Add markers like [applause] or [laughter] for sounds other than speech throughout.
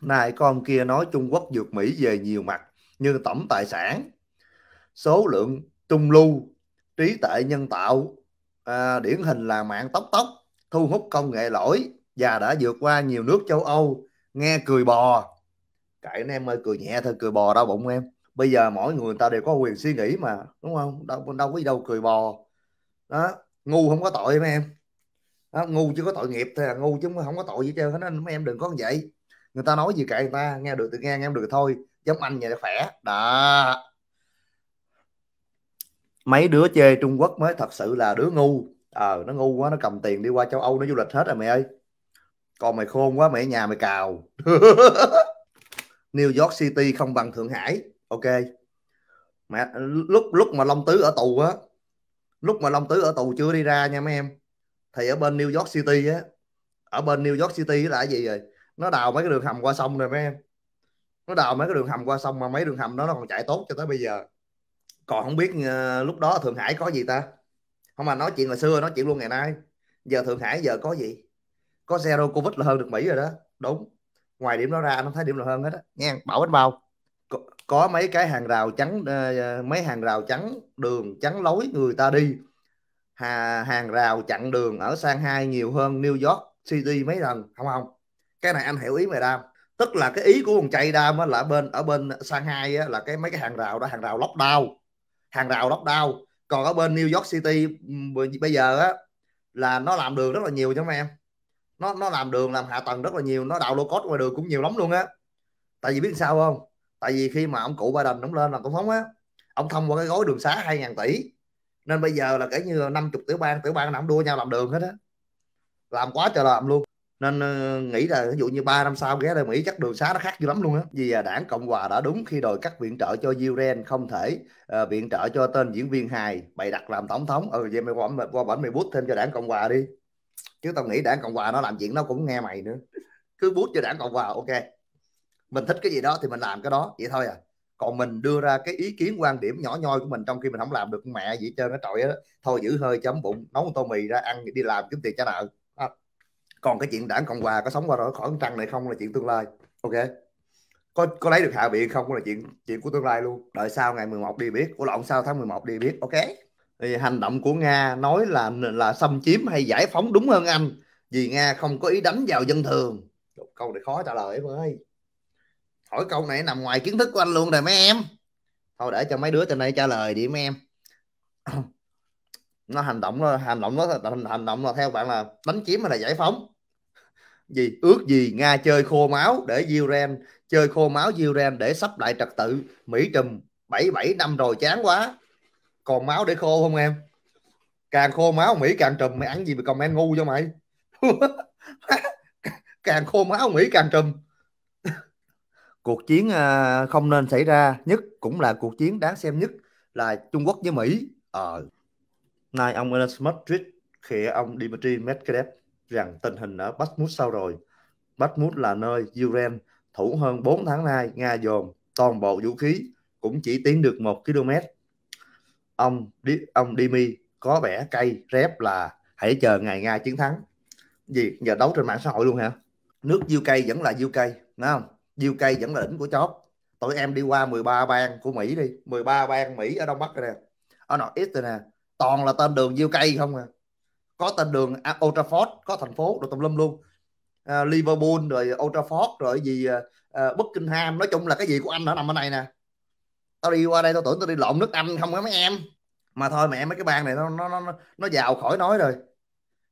nay con kia nói Trung Quốc vượt Mỹ về nhiều mặt như tổng tài sản số lượng trung lưu trí tuệ nhân tạo à, điển hình là mạng tóc tóc thu hút công nghệ lỗi và đã vượt qua nhiều nước châu Âu nghe cười bò cãi anh em ơi cười nhẹ thôi cười bò đau bụng em bây giờ mỗi người, ta đều có quyền suy nghĩ mà đúng không đâu đâu có đâu cười bò đó ngu không có tội em em đó, ngu chứ có tội nghiệp thôi là ngu chứ không có tội gì hết trơn hết nên mấy em đừng có vậy người ta nói gì kệ người ta nghe được thì nghe nghe không được thôi giống anh vậy khỏe đó mấy đứa chê Trung Quốc mới thật sự là đứa ngu ờ à, nó ngu quá nó cầm tiền đi qua châu Âu nó du lịch hết rồi mày ơi còn mày khôn quá mày ở nhà mày cào [laughs] New York City không bằng Thượng Hải ok mẹ lúc lúc mà Long Tứ ở tù á lúc mà Long Tứ ở tù chưa đi ra nha mấy em thì ở bên New York City á ở bên New York City là cái gì rồi nó đào mấy cái đường hầm qua sông rồi mấy em nó đào mấy cái đường hầm qua sông mà mấy đường hầm đó nó còn chạy tốt cho tới bây giờ còn không biết ờ, lúc đó thượng hải có gì ta không mà nói chuyện ngày xưa nói chuyện luôn ngày nay giờ thượng hải giờ có gì có zero covid là hơn được mỹ rồi đó đúng ngoài điểm đó ra nó thấy điểm là hơn hết á nghe bảo bánh bao có, có mấy cái hàng rào trắng uh, mấy hàng rào trắng đường trắng lối người ta đi Hà, hàng rào chặn đường ở sang hai nhiều hơn New York City mấy lần không không cái này anh hiểu ý mày đam tức là cái ý của con chạy đam á, là bên ở bên Shanghai hai là cái mấy cái hàng rào đó hàng rào lockdown hàng rào lockdown còn ở bên New York City bây giờ á là nó làm đường rất là nhiều cho mấy em nó nó làm đường làm hạ tầng rất là nhiều nó đào lô cốt ngoài đường cũng nhiều lắm luôn á tại vì biết sao không tại vì khi mà ông cụ ba Biden ông lên là tổng thống á ông thông qua cái gói đường xá 2 ngàn tỷ nên bây giờ là kể như 50 tiểu bang tiểu bang nào cũng đua nhau làm đường hết á làm quá trời làm luôn nên ờ, nghĩ là ví dụ như ba năm sau ghé lại Mỹ chắc đường xá nó khác dữ lắm luôn á vì à, đảng Cộng hòa đã đúng khi đòi cắt viện trợ cho Ukraine không thể uh, viện trợ cho tên diễn viên hài bày đặt làm tổng thống ừ vậy mày qua, qua bển mày bút thêm cho đảng Cộng hòa đi chứ tao nghĩ đảng Cộng hòa nó làm chuyện nó cũng nghe mày nữa cứ bút cho đảng Cộng hòa ok mình thích cái gì đó thì mình làm cái đó vậy thôi à còn mình đưa ra cái ý kiến quan điểm nhỏ nhoi của mình trong khi mình không làm được mẹ gì hết trơn nó trội đó thôi giữ hơi chấm bụng nấu một tô mì ra ăn đi làm kiếm tiền trả nợ còn cái chuyện đảng cộng hòa có sống qua rồi khỏi trăng này không là chuyện tương lai ok có có lấy được hạ viện không là chuyện chuyện của tương lai luôn đợi sau ngày 11 đi biết của lộn sau tháng 11 đi biết ok thì hành động của nga nói là là xâm chiếm hay giải phóng đúng hơn anh vì nga không có ý đánh vào dân thường câu này khó trả lời em ơi hỏi câu này nằm ngoài kiến thức của anh luôn rồi mấy em thôi để cho mấy đứa trên đây trả lời đi mấy em nó hành động nó hành động nó hành, hành động là theo bạn là đánh chiếm hay là giải phóng gì ước gì nga chơi khô máu để Iran chơi khô máu Iran để sắp lại trật tự mỹ trùm 77 năm rồi chán quá còn máu để khô không em càng khô máu mỹ càng trùm mày ăn gì mà comment ngu cho mày [laughs] càng khô máu mỹ càng trùm cuộc chiến à, không nên xảy ra nhất cũng là cuộc chiến đáng xem nhất là Trung Quốc với Mỹ ờ à. Nay ông Elon Musk tweet khỉa ông Dmitry Medvedev rằng tình hình ở Bakhmut sao rồi. Bakhmut là nơi Ukraine thủ hơn 4 tháng nay Nga dồn toàn bộ vũ khí cũng chỉ tiến được 1 km. Ông ông Dimi có vẻ cay rép là hãy chờ ngày Nga chiến thắng. Gì giờ đấu trên mạng xã hội luôn hả? Nước UK vẫn là UK, đúng không? UK vẫn là đỉnh của chóp. Tụi em đi qua 13 bang của Mỹ đi, 13 bang Mỹ ở Đông Bắc rồi nè. Ở North East nè, toàn là tên đường diêu cây không à có tên đường Old Trafford có thành phố rồi tùm lum luôn à, Liverpool rồi Old Trafford rồi gì à, à Buckingham nói chung là cái gì của anh nó nằm ở này nè tao đi qua đây tao tưởng tao đi lộn nước Anh không á mấy em mà thôi mẹ mấy cái bang này nó nó nó nó giàu khỏi nói rồi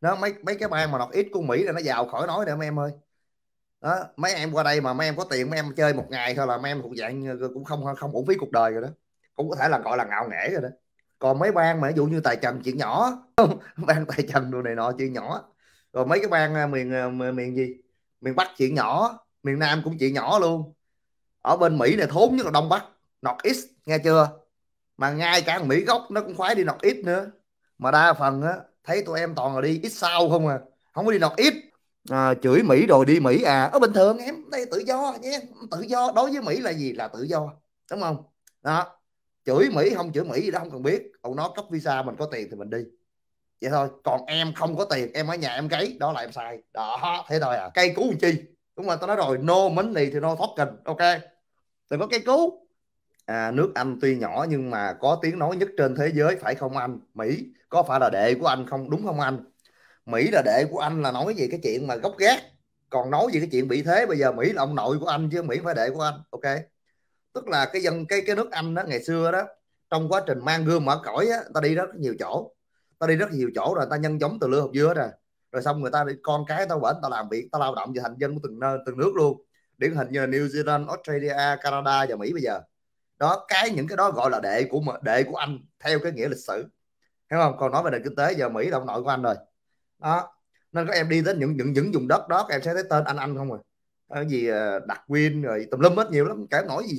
nó mấy mấy cái bang mà đọc ít của Mỹ là nó giàu khỏi nói rồi mấy em ơi đó mấy em qua đây mà mấy em có tiền mấy em chơi một ngày thôi là mấy em thuộc dạng cũng không không uổng phí cuộc đời rồi đó cũng có thể là gọi là ngạo nghễ rồi đó còn mấy bang mà ví dụ như tài trần chuyện nhỏ bang tài trần đồ này nọ chuyện nhỏ rồi mấy cái bang à, à, miền miền gì miền bắc chuyện nhỏ miền nam cũng chuyện nhỏ luôn ở bên mỹ này thốn nhất là đông bắc nọt ít nghe chưa mà ngay cả mỹ gốc nó cũng khoái đi nọt ít nữa mà đa phần á thấy tụi em toàn là đi ít sau không à không có đi nọt ít à, chửi mỹ rồi đi mỹ à ở bình thường em đây tự do nhé tự do đối với mỹ là gì là tự do đúng không đó chửi mỹ không chửi mỹ gì đó không cần biết ông nói cấp visa mình có tiền thì mình đi vậy thôi còn em không có tiền em ở nhà em cấy đó là em sai đó thế thôi à cây cứu chi đúng rồi tao nói rồi no money thì no token ok đừng có cây cứu à, nước anh tuy nhỏ nhưng mà có tiếng nói nhất trên thế giới phải không anh mỹ có phải là đệ của anh không đúng không anh mỹ là đệ của anh là nói gì cái chuyện mà gốc gác còn nói gì cái chuyện bị thế bây giờ mỹ là ông nội của anh chứ mỹ phải đệ của anh ok tức là cái dân cái cái nước anh đó ngày xưa đó trong quá trình mang gươm mở cõi á ta đi rất nhiều chỗ ta đi rất nhiều chỗ rồi ta nhân giống từ lưa hộp dưa rồi rồi xong người ta đi con cái tao bển tao làm việc tao lao động về thành dân của từng nơi từng nước luôn điển hình như là New Zealand Australia Canada và Mỹ bây giờ đó cái những cái đó gọi là đệ của đệ của anh theo cái nghĩa lịch sử hiểu không còn nói về nền kinh tế giờ Mỹ là ông nội của anh rồi đó nên các em đi đến những những những vùng đất đó các em sẽ thấy tên anh anh không rồi à cái gì đặc ờ, win rồi tùm lum hết nhiều lắm cả nói gì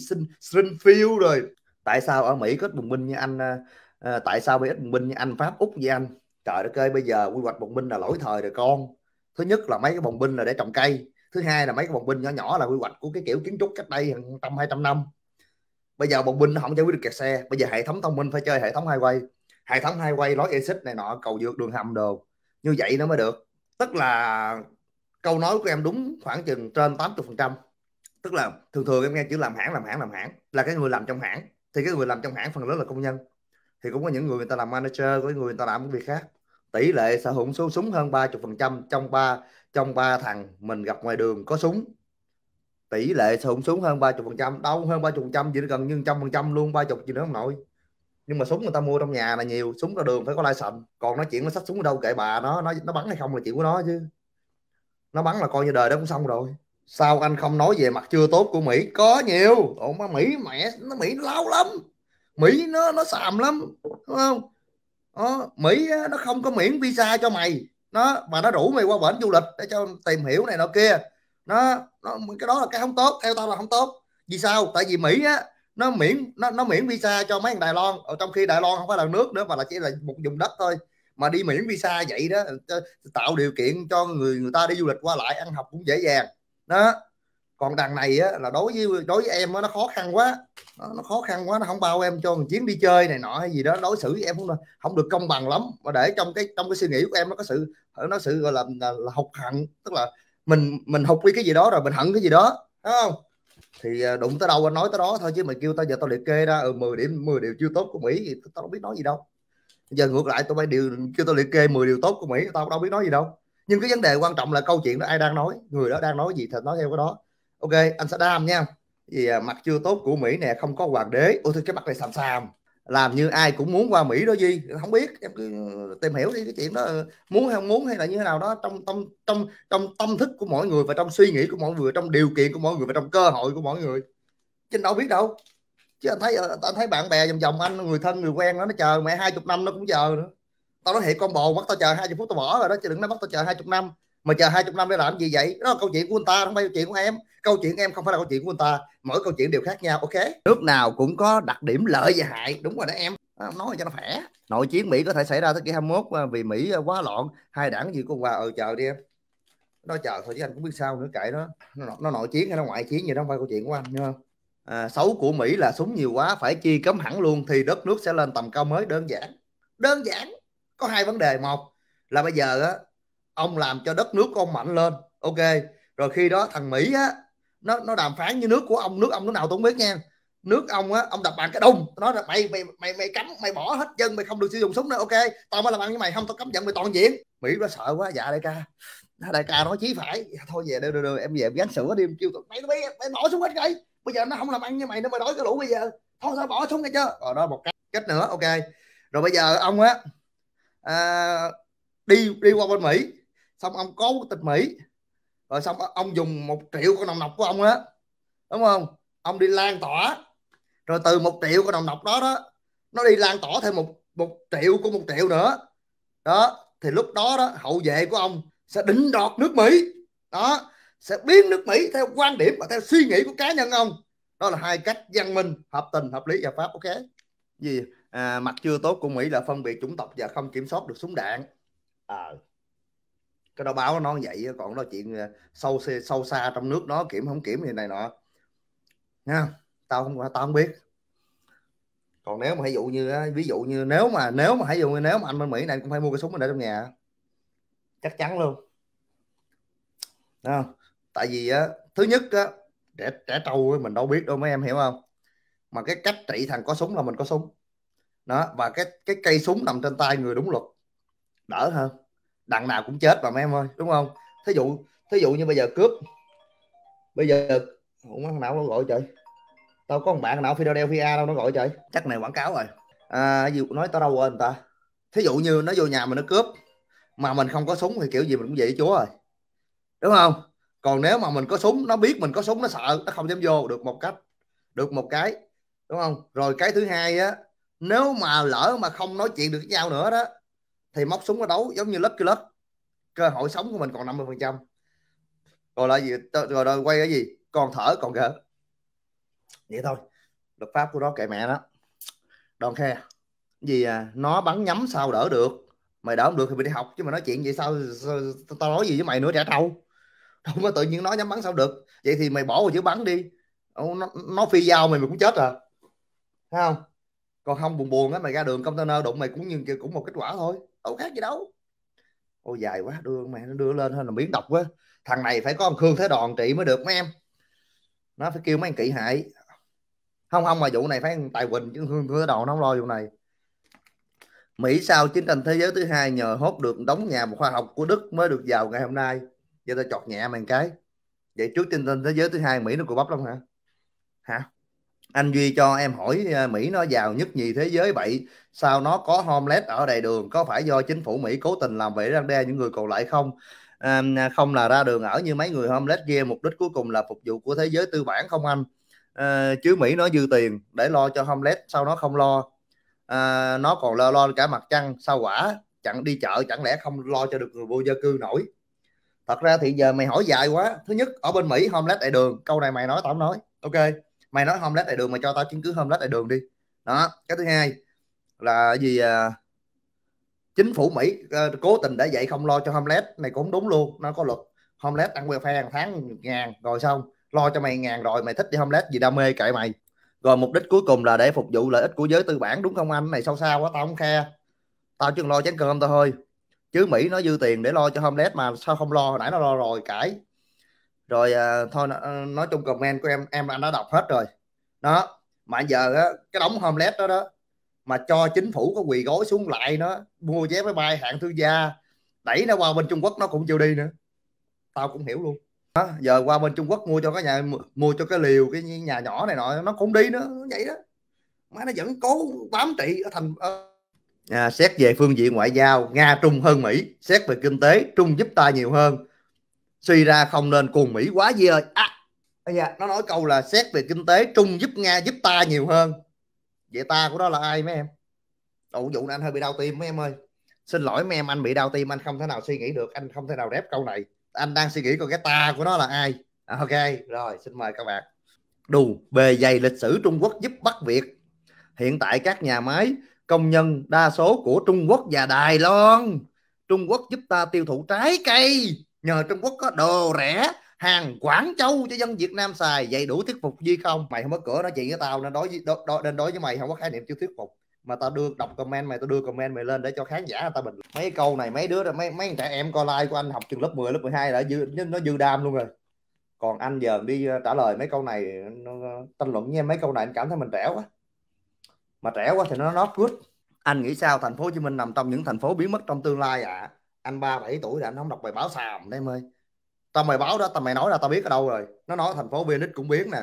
sinh phiêu rồi tại sao ở Mỹ kết đồng binh như anh ờ, ờ, tại sao Mỹ ít đồng binh như anh Pháp Úc như anh trời đất ơi bây giờ quy hoạch đồng binh là lỗi thời rồi con thứ nhất là mấy cái bồng binh là để trồng cây thứ hai là mấy cái bồng binh nhỏ nhỏ là quy hoạch của cái kiểu kiến trúc cách đây hàng trăm hai trăm năm bây giờ bồng binh nó không giải quyết được kẹt xe bây giờ hệ thống thông minh phải chơi hệ thống hai quay hệ thống hai quay lối exit này nọ cầu vượt đường hầm đồ như vậy nó mới được tức là câu nói của em đúng khoảng chừng trên 80 phần trăm tức là thường thường em nghe chữ làm hãng làm hãng làm hãng là cái người làm trong hãng thì cái người làm trong hãng phần lớn là công nhân thì cũng có những người người ta làm manager có những người người ta làm những việc khác tỷ lệ sở hữu số súng hơn 30 phần trăm trong ba trong ba thằng mình gặp ngoài đường có súng tỷ lệ sở hữu súng hơn 30 phần trăm đâu hơn 30 phần trăm chỉ gần như trăm phần trăm luôn 30 gì nữa không nổi nhưng mà súng người ta mua trong nhà là nhiều súng ra đường phải có license còn nói chuyện nó sách súng ở đâu kệ bà nó nó nó bắn hay không là chuyện của nó chứ nó bắn là coi như đời đó cũng xong rồi sao anh không nói về mặt chưa tốt của mỹ có nhiều ủa mà mỹ mẹ nó mỹ lâu lắm mỹ nó nó xàm lắm đúng không đó, ờ, mỹ nó không có miễn visa cho mày nó mà nó rủ mày qua bển du lịch để cho tìm hiểu này nọ kia nó, nó cái đó là cái không tốt theo tao là không tốt vì sao tại vì mỹ á nó miễn nó nó miễn visa cho mấy thằng đài loan ở trong khi đài loan không phải là nước nữa mà là chỉ là một vùng đất thôi mà đi miễn visa vậy đó tạo điều kiện cho người người ta đi du lịch qua lại ăn học cũng dễ dàng đó còn đằng này á, là đối với đối với em á, nó khó khăn quá nó, nó khó khăn quá nó không bao em cho chuyến đi chơi này nọ hay gì đó đối xử với em không không được công bằng lắm mà để trong cái trong cái suy nghĩ của em nó có sự nó sự gọi là là, là hụt hận tức là mình mình hụt đi cái gì đó rồi mình hận cái gì đó đúng không thì à, đụng tới đâu anh nói tới đó thôi chứ mình kêu tao giờ tao liệt kê ra ừ, 10 điểm 10 điều chưa tốt của Mỹ thì tao không biết nói gì đâu giờ ngược lại tụi bay điều kêu tôi liệt kê 10 điều tốt của Mỹ tao đâu biết nói gì đâu nhưng cái vấn đề quan trọng là câu chuyện đó ai đang nói người đó đang nói gì thì nói theo cái đó ok anh sẽ đam nha vì à, mặt chưa tốt của Mỹ nè không có hoàng đế ôi thôi cái mặt này sàm sàm làm như ai cũng muốn qua Mỹ đó gì không biết em cứ tìm hiểu đi cái chuyện đó muốn hay không muốn hay là như thế nào đó trong tâm trong trong tâm thức của mọi người và trong suy nghĩ của mọi người trong điều kiện của mọi người và trong cơ hội của mọi người chứ đâu biết đâu chứ anh thấy ờ, anh thấy bạn bè vòng vòng anh người thân người quen nó nó chờ mẹ hai chục năm nó cũng chờ nữa tao nói thiệt con bồ bắt tao chờ hai chục phút tao bỏ rồi đó chứ đừng nói bắt tao chờ hai chục năm mà chờ hai chục năm để làm gì vậy đó là câu chuyện của anh ta không phải câu chuyện của em câu chuyện của em không phải là câu chuyện của anh ta mỗi câu chuyện đều khác nhau ok nước nào cũng có đặc điểm lợi và hại đúng rồi đó em nói cho nó khỏe nội chiến mỹ có thể xảy ra thế kỷ 21 ờ, vì mỹ ờ, quá loạn hai đảng gì cũng vào ờ chờ đi em nó chờ thôi chứ anh cũng biết sao nữa kệ đó nó, nó nội chiến hay nó ngoại chiến gì đó không phải câu chuyện của anh đúng không à, xấu của Mỹ là súng nhiều quá phải chi cấm hẳn luôn thì đất nước sẽ lên tầm cao mới đơn giản đơn giản có hai vấn đề một là bây giờ á, ông làm cho đất nước của ông mạnh lên ok rồi khi đó thằng Mỹ á nó nó đàm phán như nước của ông nước ông nó nào tôi không biết nha nước ông á ông đập bàn cái đông nó là mày mày mày mày cấm mày bỏ hết dân mày không được sử dụng súng nữa ok tao mới làm ăn với mày không tao cấm giận mày toàn diện mỹ nó sợ quá dạ đại ca đại ca nói chí phải dạ, thôi về đây, đây, đây, em về em gắn sữa đi em kêu tụi mày mày, mày nổ súng hết cây bây giờ nó không làm ăn như mày nó mà đói cái lũ bây giờ thôi thôi bỏ xuống nghe chưa rồi ờ, đó một cách cách nữa ok rồi bây giờ ông á à, đi đi qua bên mỹ xong ông có quốc tịch mỹ rồi xong ông dùng một triệu con đồng nọc của ông á đúng không ông đi lan tỏa rồi từ một triệu con đồng nọc đó đó nó đi lan tỏa thêm một một triệu của một triệu nữa đó thì lúc đó đó hậu vệ của ông sẽ đỉnh đọt nước mỹ đó sẽ biến nước Mỹ theo quan điểm và theo suy nghĩ của cá nhân ông đó là hai cách văn minh hợp tình hợp lý và pháp ok gì à, mặt chưa tốt của Mỹ là phân biệt chủng tộc và không kiểm soát được súng đạn à, cái đó báo nó vậy còn đó chuyện à, sâu sâu xa trong nước nó kiểm không kiểm gì này nọ nha tao không tao không biết còn nếu mà ví dụ như ví dụ như nếu mà nếu mà ví dụ như nếu mà anh bên Mỹ này cũng phải mua cái súng để trong nhà chắc chắn luôn Đúng không? tại vì á thứ nhất á trẻ trẻ trâu mình đâu biết đâu mấy em hiểu không mà cái cách trị thằng có súng là mình có súng đó và cái cái cây súng nằm trên tay người đúng luật đỡ hơn đằng nào cũng chết mà mấy em ơi đúng không thí dụ thí dụ như bây giờ cướp bây giờ không thằng nào nó gọi trời tao có một bạn nào Philadelphia đâu nó gọi trời chắc này quảng cáo rồi à, gì nói tao đâu quên ta thí dụ như nó vô nhà mình nó cướp mà mình không có súng thì kiểu gì mình cũng vậy chúa rồi đúng không còn nếu mà mình có súng nó biết mình có súng nó sợ nó không dám vô được một cách được một cái đúng không rồi cái thứ hai á nếu mà lỡ mà không nói chuyện được với nhau nữa đó thì móc súng nó đấu giống như lớp lớp cơ hội sống của mình còn 50 phần trăm rồi là gì rồi, rồi quay cái gì còn thở còn gỡ vậy thôi luật pháp của nó kệ mẹ đó đòn khe gì à nó bắn nhắm sao đỡ được mày đỡ không được thì mày đi học chứ mà nói chuyện vậy sao tao nói gì với mày nữa trẻ trâu [laughs] không có tự nhiên nó nhắm bắn sao được vậy thì mày bỏ vào chữ bắn đi nó, nó phi dao mày mày cũng chết à thấy không còn không buồn buồn á mày ra đường container đụng mày cũng như cũng một kết quả thôi đâu khác gì đâu ô dài quá đưa mày nó đưa lên hơn là biến độc quá thằng này phải có ông khương thế đoàn trị mới được mấy em nó phải kêu mấy anh kỵ hại không không mà vụ này phải tài quỳnh chứ hương thế đoàn nó không lo vụ này mỹ sau chiến tranh thế giới thứ hai nhờ hốt được đóng nhà một khoa học của đức mới được vào ngày hôm nay giờ tao chọt nhẹ mày cái vậy trước trên thế giới thứ hai mỹ nó cù bắp lắm hả hả anh duy cho em hỏi à, mỹ nó giàu nhất nhì thế giới vậy sao nó có homeless ở đầy đường có phải do chính phủ mỹ cố tình làm vậy răng đe những người còn lại không à, à, không là ra đường ở như mấy người homeless kia mục đích cuối cùng là phục vụ của thế giới tư bản không anh à, chứ mỹ nó dư tiền để lo cho homeless sao nó không lo à, nó còn lo lo cả mặt trăng sao quả chẳng đi chợ chẳng lẽ không lo cho được người vô gia cư nổi thật ra thì giờ mày hỏi dài quá thứ nhất ở bên mỹ homeless đại đường câu này mày nói tao nói ok mày nói homeless đại đường mày cho tao chứng cứ homeless đại đường đi đó cái thứ hai là gì à, chính phủ mỹ à, cố tình để dạy không lo cho homeless này cũng đúng luôn nó có luật homeless ăn welfare hàng tháng ngàn rồi xong lo cho mày ngàn rồi mày thích đi homeless gì đam mê kệ mày rồi mục đích cuối cùng là để phục vụ lợi ích của giới tư bản đúng không anh này sâu sao quá tao không khe tao chừng lo chén cơm tao thôi chứ mỹ nó dư tiền để lo cho homeless mà sao không lo hồi nãy nó lo rồi cãi rồi à, thôi à, nói chung comment của em em anh đã đọc hết rồi đó mà giờ á, cái đóng homeless đó đó mà cho chính phủ có quỳ gối xuống lại nó mua vé máy bay hạng thương gia đẩy nó qua bên Trung Quốc nó cũng chịu đi nữa tao cũng hiểu luôn đó, giờ qua bên Trung Quốc mua cho cái nhà mua cho cái liều cái nhà nhỏ này nọ nó cũng đi nữa vậy đó má nó vẫn cố bám trị ở thành ở à, xét về phương diện ngoại giao nga trung hơn mỹ xét về kinh tế trung giúp ta nhiều hơn suy ra không nên cùng mỹ quá gì ơi à, dạ, nó nói câu là xét về kinh tế trung giúp nga giúp ta nhiều hơn vậy ta của đó là ai mấy em Đậu dụ anh hơi bị đau tim mấy em ơi xin lỗi mấy em anh bị đau tim anh không thể nào suy nghĩ được anh không thể nào đáp câu này anh đang suy nghĩ coi cái ta của nó là ai à, ok rồi xin mời các bạn đù bề dày lịch sử trung quốc giúp bắt việt hiện tại các nhà máy công nhân đa số của Trung Quốc và Đài Loan Trung Quốc giúp ta tiêu thụ trái cây nhờ Trung Quốc có đồ rẻ hàng Quảng Châu cho dân Việt Nam xài vậy đủ thuyết phục gì không mày không có cửa nói chuyện với tao nên đối với đối, nên đối với mày không có khái niệm chưa thuyết phục mà tao đưa đọc comment mày tao đưa comment mày lên để cho khán giả tao bình mấy câu này mấy đứa mấy mấy trẻ em coi like của anh học trường lớp 10 lớp 12 đã dư nó dư đam luôn rồi còn anh giờ đi ờ, trả lời mấy câu này tranh luận với em mấy câu này anh cảm thấy mình trẻ quá mà trẻ quá thì nó not good anh nghĩ sao thành phố Hồ Chí Minh nằm trong những thành phố biến mất trong tương lai ạ à? anh ba bảy tuổi là anh không đọc bài báo xàm đấy em ơi tao mày báo đó tao mày nói là tao biết ở đâu rồi nó nói thành phố Venice cũng biến nè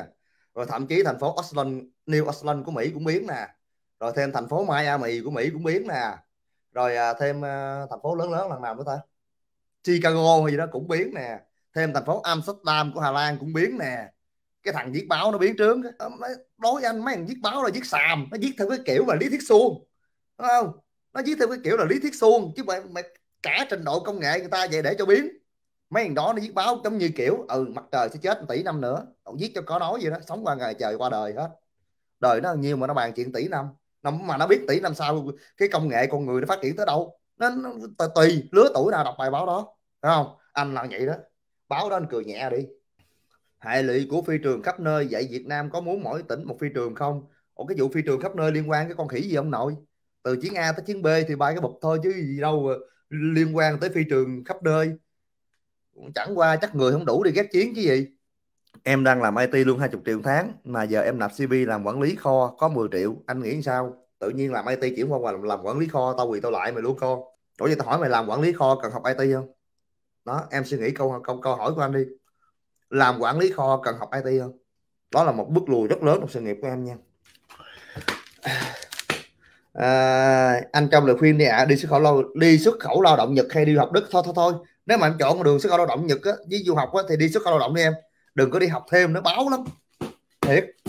rồi thậm chí thành phố Austin New Austin của Mỹ cũng biến nè rồi thêm thành phố Miami của Mỹ cũng biến nè rồi à, thêm à, thành phố lớn lớn lần nào nữa ta Chicago hay gì đó cũng biến nè thêm thành phố Amsterdam của Hà Lan cũng biến nè cái thằng viết báo nó biến trướng ờ, đối với anh mấy thằng viết báo là viết xàm nó viết theo cái kiểu là lý thuyết suông đúng không nó viết theo cái kiểu là lý thuyết suông chứ mà, mà cả trình độ công nghệ người ta về để cho biến mấy thằng đó nó viết báo giống như kiểu ừ mặt trời sẽ chết tỷ năm nữa ông viết cho có nói gì đó sống qua ngày trời qua đời hết đời nó nhiều mà nó bàn chuyện tỷ năm mà nó biết tỷ năm sau cái công nghệ con người nó phát triển tới đâu nó, nó tùy lứa tuổi nào đọc bài báo đó đúng không anh là vậy đó báo đó anh cười nhẹ đi hệ lụy của phi trường khắp nơi vậy Việt Nam có muốn mỗi tỉnh một phi trường không Ủa cái vụ phi trường khắp nơi liên quan cái con khỉ gì ông nội từ chiến A tới chiến B thì bay cái bụp thôi chứ gì đâu liên quan tới phi trường khắp nơi chẳng qua chắc người không đủ đi ghét chiến chứ gì em đang làm IT luôn 20 triệu tháng mà giờ em nạp CV làm quản lý kho có 10 triệu anh nghĩ sao tự nhiên làm IT chuyển qua làm, làm quản lý kho tao quỳ tao lại mày luôn con chỗ vậy tao hỏi mày làm quản lý kho cần học IT không đó em suy nghĩ câu câu câu hỏi của anh đi làm quản lý kho cần học IT không đó là một bước lùi rất lớn trong sự nghiệp của em nha à, anh trong lời khuyên đi ạ à, đi xuất khẩu lao đi xuất khẩu lao động Nhật hay đi học Đức thôi thôi thôi nếu mà em chọn đường xuất khẩu lao động Nhật á, với du học á, thì đi xuất khẩu lao động đi em đừng có đi học thêm nó báo lắm thiệt